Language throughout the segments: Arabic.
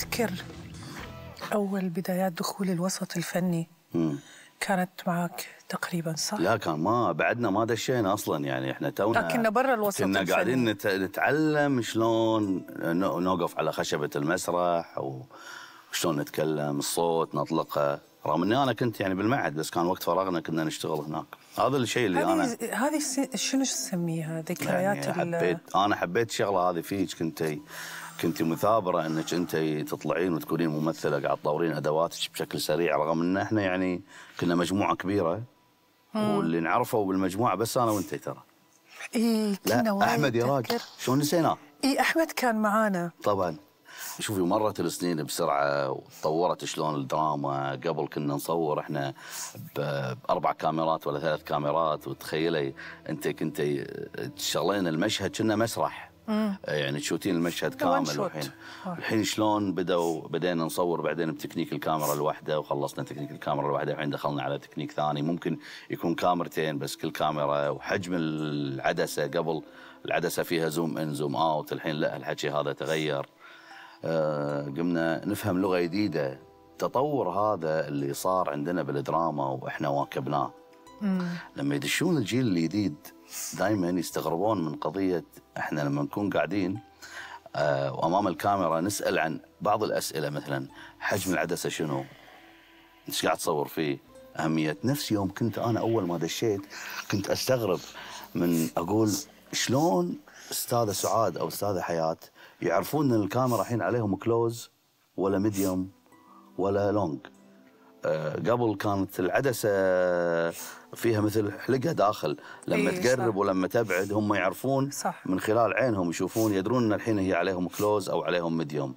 أذكر أول بدايات دخول الوسط الفني مم. كانت معك تقريبا صح؟ لا كان ما بعدنا ما دشينا اصلا يعني احنا تونا كنا برا الوسط كنا الفني. قاعدين نتعلم شلون نوقف على خشبه المسرح وشلون نتكلم الصوت نطلقه رغم اني انا كنت يعني بالمعهد بس كان وقت فراغنا كنا نشتغل هناك هذا الشيء اللي انا هذه شنو تسميها يعني ذكريات يعني حبيت انا حبيت الشغله هذه فيك كنتي كنت مثابره انك انت تطلعين وتكونين ممثله قاعد تطورين ادواتك بشكل سريع رغم ان احنا يعني كنا مجموعه كبيره واللي نعرفه بالمجموعه بس انا وانت ترى اي كنا احمد يراك شلون نسيناه اي احمد كان معانا طبعا شوفي مرت السنين بسرعه وتطورت شلون الدراما قبل كنا نصور احنا باربع كاميرات ولا ثلاث كاميرات وتخيلي انت كنت تشغلين المشهد كنا مسرح يعني تشوتين المشهد كامل الحين آه. الحين شلون بدأوا بدينا نصور بعدين بتكنيك الكاميرا الواحده وخلصنا تكنيك الكاميرا الواحده الحين دخلنا على تكنيك ثاني ممكن يكون كاميرتين بس كل كاميرا وحجم العدسه قبل العدسه فيها زوم ان زوم اوت الحين لا الحكي هذا تغير آه، قمنا نفهم لغه جديده التطور هذا اللي صار عندنا بالدراما واحنا واكبناه لما يدشون الجيل الجديد دائما يستغربون من قضيه احنا لما نكون قاعدين آه، وامام الكاميرا نسال عن بعض الاسئله مثلا حجم العدسه شنو؟ ايش قاعد تصور فيه؟ اهميه نفس يوم كنت انا اول ما دشيت كنت استغرب من اقول شلون استاذه سعاد او استاذه حياه يعرفون ان الكاميرا الحين عليهم كلوز ولا ميديوم ولا لونج آه، قبل كانت العدسه فيها مثل حلقه داخل لما إيه تقرب صح. ولما تبعد هم يعرفون صح. من خلال عينهم يشوفون يدرون ان الحين هي عليهم كلوز او عليهم ميديوم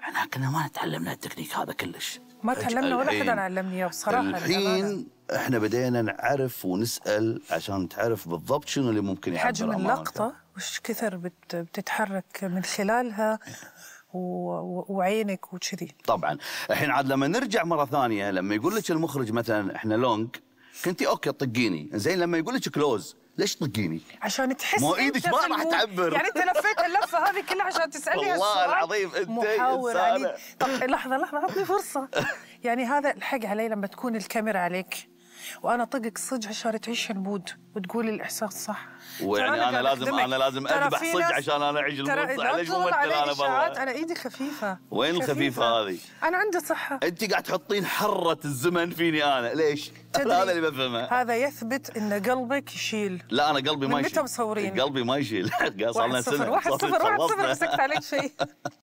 احنا كنا ما تعلمنا التكنيك هذا كلش ما تعلمنا ولا حدا علمني اياه بصراحه الحين احنا بدينا نعرف ونسال عشان تعرف بالضبط شنو اللي ممكن يحصل حجم اللقطه وش كثر بتتحرك من خلالها وعينك وكذي طبعا الحين عاد لما نرجع مره ثانيه لما يقول لك المخرج مثلا احنا لونج كنتي اوكي طقيني زين لما يقول لك كلوز ليش تطقيني؟ عشان تحس مو ايدك ما راح تعبر يعني انت لفيت اللفه هذه كلها عشان تسالني والله السؤال العظيم انت محاور عليك يعني طب لحظه لحظه عطني فرصه يعني هذا الحق علي لما تكون الكاميرا عليك وانا طقك صج عشان تعيش البود وتقول الاحساس صح ويعني انا لازم انا لازم اذبح صج عشان انا اعيش البود ليش ممثل انا برا انا ايدي خفيفه وين الخفيفه هذه؟ انا عندي صحه انت قاعد تحطين حره الزمن فيني انا ليش؟ هذا اللي بفهمه هذا يثبت ان قلبك يشيل لا انا قلبي ما يشيل متى مصورين؟ قلبي ما يشيل صار لنا سنه واحد صفر واحد صفر مسكت عليك شيء